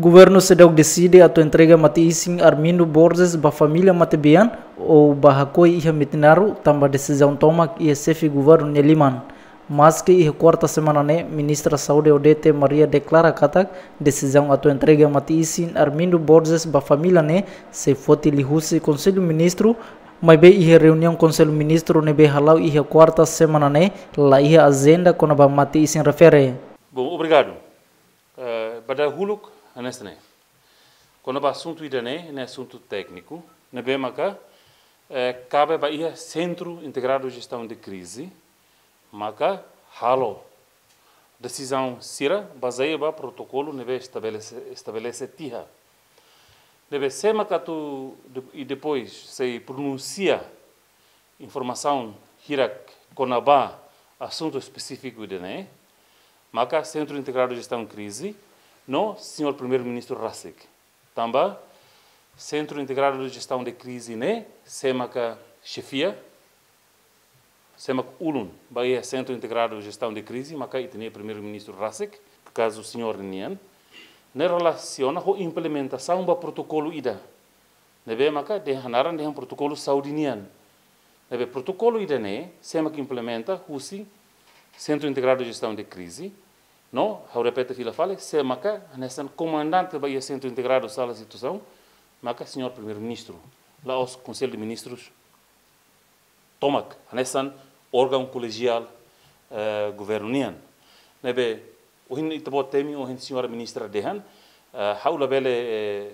Governo Sedau decide a tua entrega mati Armindo Borges ba família Matebian ou Barracoi e Mitinaru tamba decisão toma que é chefe governo Neliman. Mas que e quarta semana né, ministra Saúde Odete Maria declara katak decisão a tua entrega mati Armindo Borges ba família né, se fote lihuse conselho ministro mas be a reunião conselho ministro né be halau quarta semana né, lá a agenda quando ba mati ising refere. Bom, obrigado. Uh, eh, Badar Huluk, anestane. Quando o assunto idane, é assunto técnico, na BMK, eh, cabe Bahia Centro Integrado de Gestão de Crise, maka halo. Decisão sira baseia ba protocolo neve estabelece estabelece tira. tiha. Deve ser tu e depois se pronuncia informação hirak konaba assunto específico de né. Maka Centro Integrado de Gestão de Crise, não, senhor primeiro-ministro Rasek. Também, Centro Integrado de Gestão de Crise, né? SEMACA chefia, SEMAC Ulun, Bahia Centro Integrado de Gestão de Crise, Maca Itine Primeiro-Ministro Rasek, caso o senhor Nian, ne relaciona com implementação do protocolo IDA. Nebe Maca de Hanaran de um protocolo saudinian. Nebe protocolo IDA, né? SEMAC implementa, HUSI, Centro Integrado de Gestão de Crise, não, eu repete fila fala, se maca, nessa comandante vai centro integrado sala situação, maca senhor primeiro-ministro, lá os conselho de ministros, tomac, nessa órgão colegial uh, eh, governian. Nebe, o hin itabo temi, o Senhor senhora ministra dehan, haula eh, bele eh,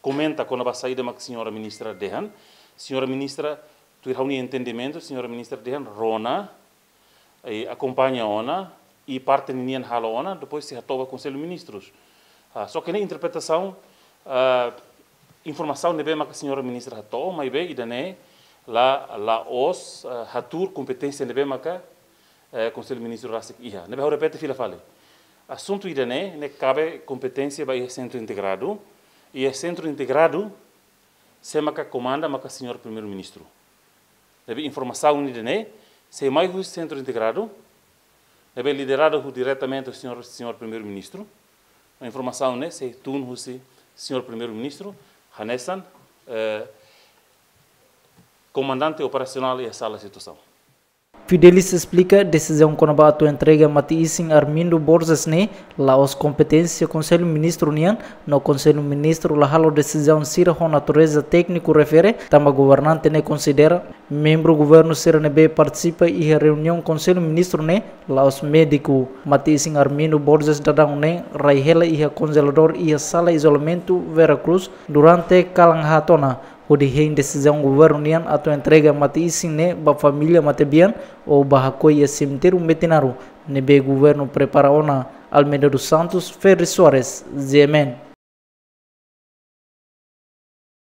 comenta quando a saída maca senhora ministra dehan, senhora ministra, tu irá um entendimento, senhora ministra dehan, rona, e acompanha ona, e parte ninguém rala ona, depois se retoba o Conselho de Ministros. Ah, só que na interpretação, ah, informação de né, bem que a senhora ministra ratou, mas bem, e daí, né, lá, lá os, ah, ratur, competência de né, bem que eh, Conselho de Ministros rasik iha. Nebe, eu repete, fila fale. Assunto e daí, né, cabe competência para centro integrado, e o é centro integrado, se é que comanda, maca senhor primeiro-ministro. Nebe, informação e daí, se é mais o centro integrado, é bem liderado diretamente o senhor, senhor primeiro-ministro. A informação né, se tun Sr. senhor primeiro-ministro Hanesan, eh, comandante operacional e a sala de situação. Fidelis explica a decisão conabato entrega Matiisin Armindo Borges ne lá os do Conselho Ministro União no Conselho Ministro la halo decisão sira ho natureza técnico refere o governante ne considera membro do governo CRNB participa e reunião com seu ministro ne Laos médico Matisin Armino Borges Dadang ne Raihela e congelador e sala isolamento Veracruz durante Kalanghatona o de decisão governo nian atau entrega Matisin ne ba família Matebian ou barracoi e cemitério Metinaro nebe governo prepara ona Almeida dos Santos Ferri Soares Zemen